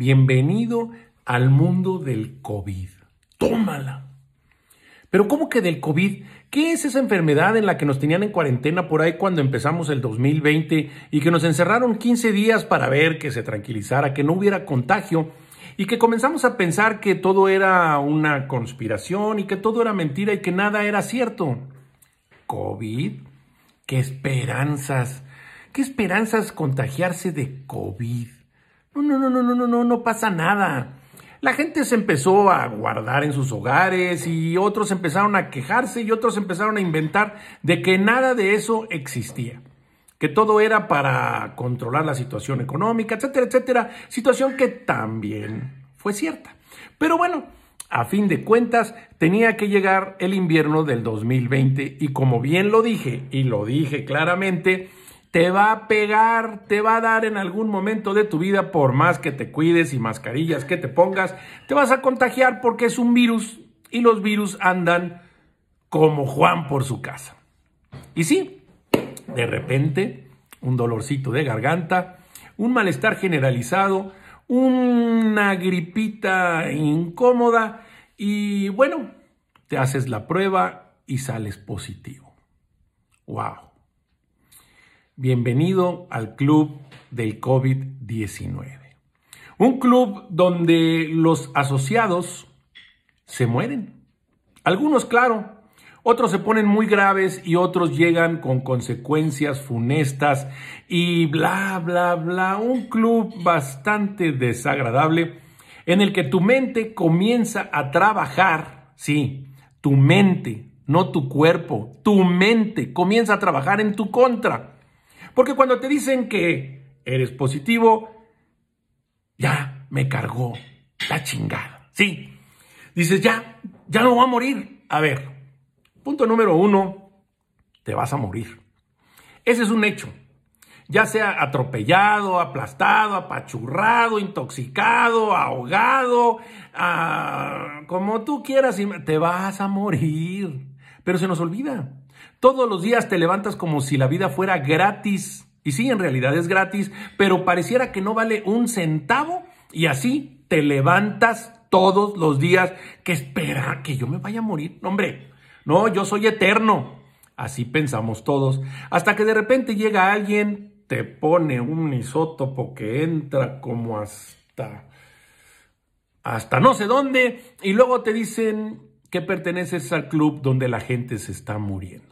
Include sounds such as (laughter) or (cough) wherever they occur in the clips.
Bienvenido al mundo del COVID. Tómala. Pero ¿cómo que del COVID? ¿Qué es esa enfermedad en la que nos tenían en cuarentena por ahí cuando empezamos el 2020 y que nos encerraron 15 días para ver que se tranquilizara, que no hubiera contagio y que comenzamos a pensar que todo era una conspiración y que todo era mentira y que nada era cierto? ¿COVID? ¿Qué esperanzas? ¿Qué esperanzas contagiarse de COVID? No, no, no, no, no, no, no pasa nada. La gente se empezó a guardar en sus hogares y otros empezaron a quejarse y otros empezaron a inventar de que nada de eso existía, que todo era para controlar la situación económica, etcétera, etcétera, situación que también fue cierta. Pero bueno, a fin de cuentas tenía que llegar el invierno del 2020 y como bien lo dije y lo dije claramente, te va a pegar, te va a dar en algún momento de tu vida, por más que te cuides y mascarillas que te pongas, te vas a contagiar porque es un virus y los virus andan como Juan por su casa. Y sí, de repente, un dolorcito de garganta, un malestar generalizado, una gripita incómoda y bueno, te haces la prueba y sales positivo. ¡Wow! Bienvenido al club del COVID-19. Un club donde los asociados se mueren. Algunos, claro, otros se ponen muy graves y otros llegan con consecuencias funestas y bla, bla, bla. Un club bastante desagradable en el que tu mente comienza a trabajar. Sí, tu mente, no tu cuerpo, tu mente comienza a trabajar en tu contra porque cuando te dicen que eres positivo, ya me cargó la chingada. Sí, dices, ya, ya no voy a morir. A ver, punto número uno, te vas a morir. Ese es un hecho. Ya sea atropellado, aplastado, apachurrado, intoxicado, ahogado, ah, como tú quieras, te vas a morir. Pero se nos olvida. Todos los días te levantas como si la vida fuera gratis. Y sí, en realidad es gratis, pero pareciera que no vale un centavo y así te levantas todos los días que espera que yo me vaya a morir. No, hombre, no, yo soy eterno. Así pensamos todos. Hasta que de repente llega alguien, te pone un isótopo que entra como hasta hasta no sé dónde y luego te dicen que perteneces al club donde la gente se está muriendo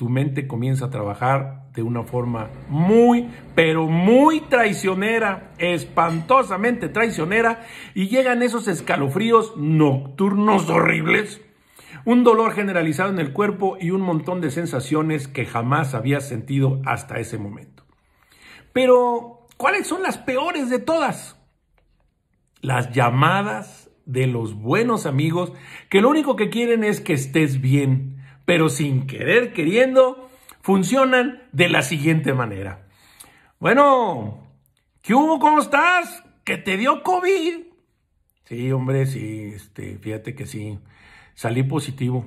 tu mente comienza a trabajar de una forma muy, pero muy traicionera, espantosamente traicionera, y llegan esos escalofríos nocturnos horribles, un dolor generalizado en el cuerpo y un montón de sensaciones que jamás habías sentido hasta ese momento. Pero, ¿cuáles son las peores de todas? Las llamadas de los buenos amigos que lo único que quieren es que estés bien pero sin querer, queriendo, funcionan de la siguiente manera. Bueno, ¿qué hubo? ¿Cómo estás? ¿Que te dio COVID? Sí, hombre, sí, este, fíjate que sí, salí positivo.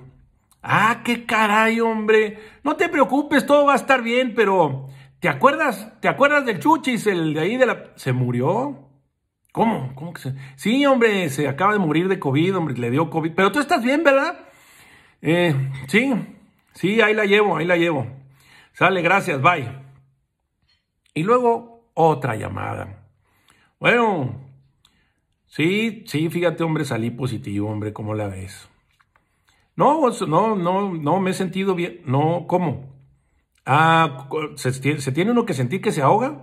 Ah, qué caray, hombre. No te preocupes, todo va a estar bien, pero ¿te acuerdas? ¿Te acuerdas del Chuchis, el de ahí de la... ¿Se murió? ¿Cómo? ¿Cómo que se... Sí, hombre, se acaba de morir de COVID, hombre, le dio COVID. Pero tú estás bien, ¿verdad? Eh, sí, sí, ahí la llevo, ahí la llevo. Sale, gracias, bye. Y luego otra llamada. Bueno, sí, sí, fíjate, hombre, salí positivo, hombre, ¿cómo la ves? No, no, no, no me he sentido bien. No, ¿cómo? Ah, ¿se, ¿se tiene uno que sentir que se ahoga?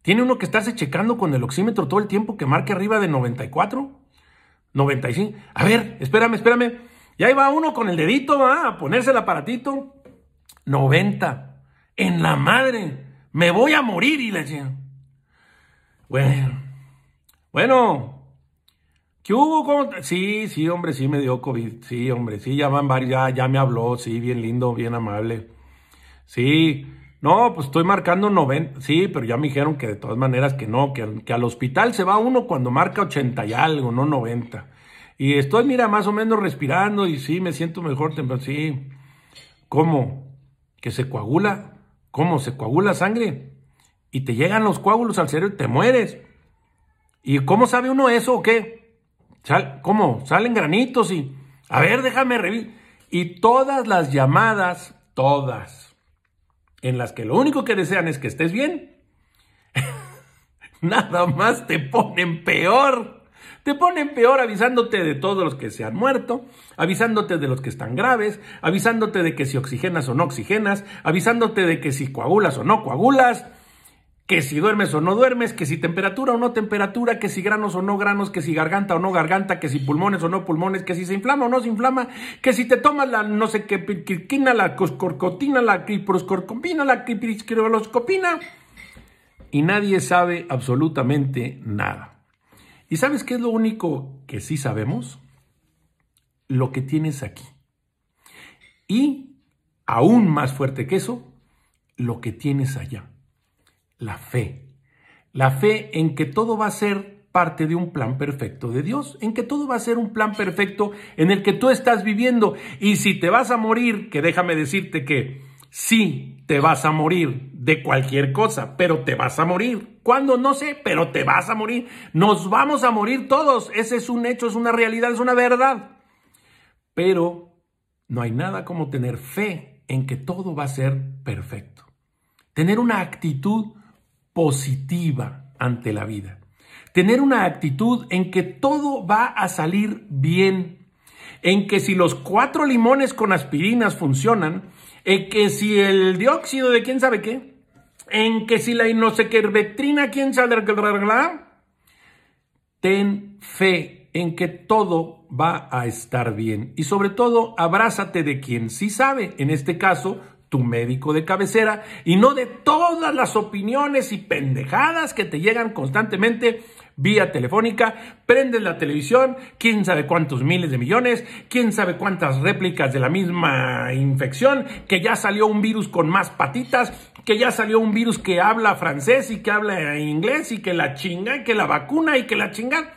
¿Tiene uno que estarse checando con el oxímetro todo el tiempo que marque arriba de 94? 95. A ver, espérame, espérame. Y ahí va uno con el dedito, va a ponerse el aparatito. 90. En la madre. Me voy a morir y le decía. Bueno. Bueno. ¿Qué hubo? Sí, sí, hombre, sí me dio COVID. Sí, hombre, sí, ya van ya, me habló. Sí, bien lindo, bien amable. Sí. No, pues estoy marcando 90. Sí, pero ya me dijeron que de todas maneras que no, que, que al hospital se va uno cuando marca 80 y algo, no 90. Y estoy, mira, más o menos respirando y sí, me siento mejor. Sí. ¿Cómo? ¿Que se coagula? ¿Cómo? ¿Se coagula sangre? Y te llegan los coágulos al cerebro y te mueres. ¿Y cómo sabe uno eso o qué? ¿Cómo? Salen granitos y... A ver, déjame revisar. Y todas las llamadas, todas, en las que lo único que desean es que estés bien, (laughs) nada más te ponen peor. Te ponen peor avisándote de todos los que se han muerto, avisándote de los que están graves, avisándote de que si oxigenas o no oxigenas, avisándote de que si coagulas o no coagulas, que si duermes o no duermes, que si temperatura o no temperatura, que si granos o no granos, que si garganta o no garganta, que si pulmones o no pulmones, que si se inflama o no se inflama, que si te tomas la no sé qué la coscorcotina, la criproscorcopina, la criproscorcopina, y nadie sabe absolutamente nada. ¿Y sabes qué es lo único que sí sabemos? Lo que tienes aquí. Y aún más fuerte que eso, lo que tienes allá. La fe. La fe en que todo va a ser parte de un plan perfecto de Dios, en que todo va a ser un plan perfecto en el que tú estás viviendo. Y si te vas a morir, que déjame decirte que sí te vas a morir, de cualquier cosa, pero te vas a morir. ¿Cuándo? No sé, pero te vas a morir. Nos vamos a morir todos. Ese es un hecho, es una realidad, es una verdad. Pero no hay nada como tener fe en que todo va a ser perfecto. Tener una actitud positiva ante la vida. Tener una actitud en que todo va a salir bien. En que si los cuatro limones con aspirinas funcionan, en que si el dióxido de quién sabe qué en que si la y no sé qué vetrina, quién sabe, ten fe en que todo va a estar bien. Y sobre todo, abrázate de quien sí sabe, en este caso, tu médico de cabecera, y no de todas las opiniones y pendejadas que te llegan constantemente vía telefónica, prendes la televisión, quién sabe cuántos miles de millones, quién sabe cuántas réplicas de la misma infección, que ya salió un virus con más patitas, que ya salió un virus que habla francés y que habla inglés y que la chinga, y que la vacuna y que la chinga.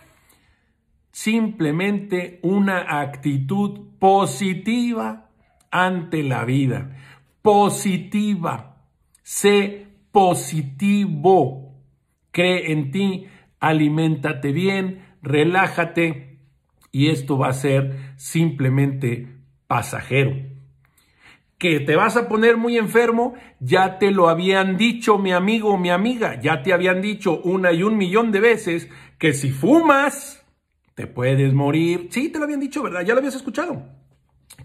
Simplemente una actitud positiva ante la vida. Positiva. Sé positivo. Cree en ti, aliméntate bien, relájate y esto va a ser simplemente pasajero. Que te vas a poner muy enfermo, ya te lo habían dicho mi amigo o mi amiga, ya te habían dicho una y un millón de veces que si fumas, te puedes morir. Sí, te lo habían dicho, ¿verdad? Ya lo habías escuchado.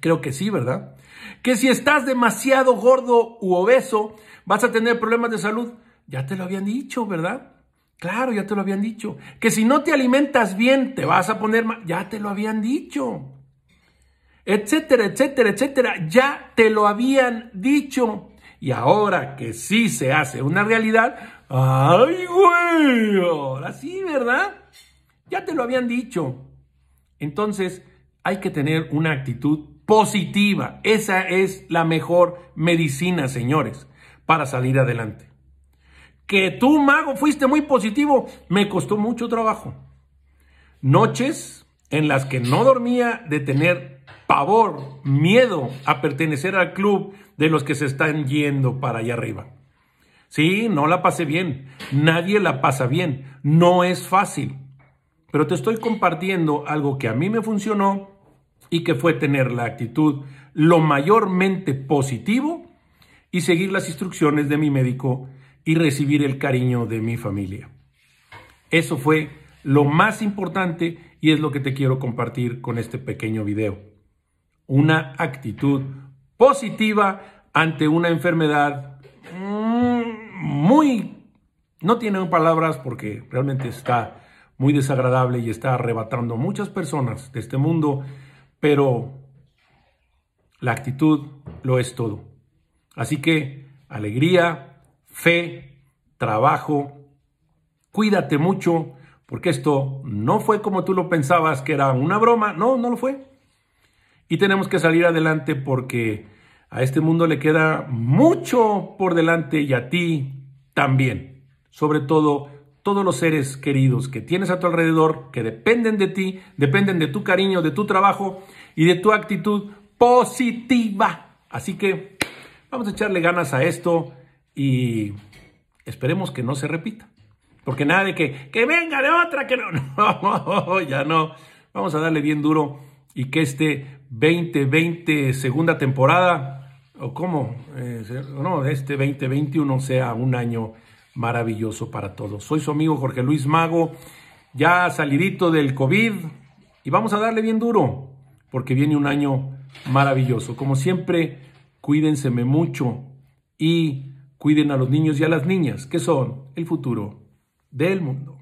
Creo que sí, ¿verdad? Que si estás demasiado gordo u obeso, vas a tener problemas de salud. Ya te lo habían dicho, ¿verdad? Claro, ya te lo habían dicho. Que si no te alimentas bien, te vas a poner mal. Ya te lo habían dicho. Etcétera, etcétera, etcétera. Ya te lo habían dicho. Y ahora que sí se hace una realidad, ¡ay, güey! Ahora sí, ¿verdad? Ya te lo habían dicho. Entonces, hay que tener una actitud positiva. Esa es la mejor medicina, señores, para salir adelante que tú, mago, fuiste muy positivo, me costó mucho trabajo. Noches en las que no dormía de tener pavor, miedo a pertenecer al club de los que se están yendo para allá arriba. Sí, no la pasé bien, nadie la pasa bien, no es fácil, pero te estoy compartiendo algo que a mí me funcionó y que fue tener la actitud lo mayormente positivo y seguir las instrucciones de mi médico y recibir el cariño de mi familia. Eso fue lo más importante y es lo que te quiero compartir con este pequeño video. Una actitud positiva ante una enfermedad mm, muy... No tiene palabras porque realmente está muy desagradable y está arrebatando muchas personas de este mundo, pero la actitud lo es todo. Así que alegría, fe, trabajo. Cuídate mucho, porque esto no fue como tú lo pensabas, que era una broma. No, no lo fue. Y tenemos que salir adelante porque a este mundo le queda mucho por delante y a ti también. Sobre todo, todos los seres queridos que tienes a tu alrededor, que dependen de ti, dependen de tu cariño, de tu trabajo y de tu actitud positiva. Así que vamos a echarle ganas a esto y esperemos que no se repita. Porque nada de que, que venga de otra, que no, (laughs) ya no. Vamos a darle bien duro y que este 2020 segunda temporada, o cómo, eh, no, este 2021 sea un año maravilloso para todos. Soy su amigo Jorge Luis Mago, ya salidito del COVID, y vamos a darle bien duro, porque viene un año maravilloso. Como siempre, cuídenseme mucho y Cuiden a los niños y a las niñas, que son el futuro del mundo.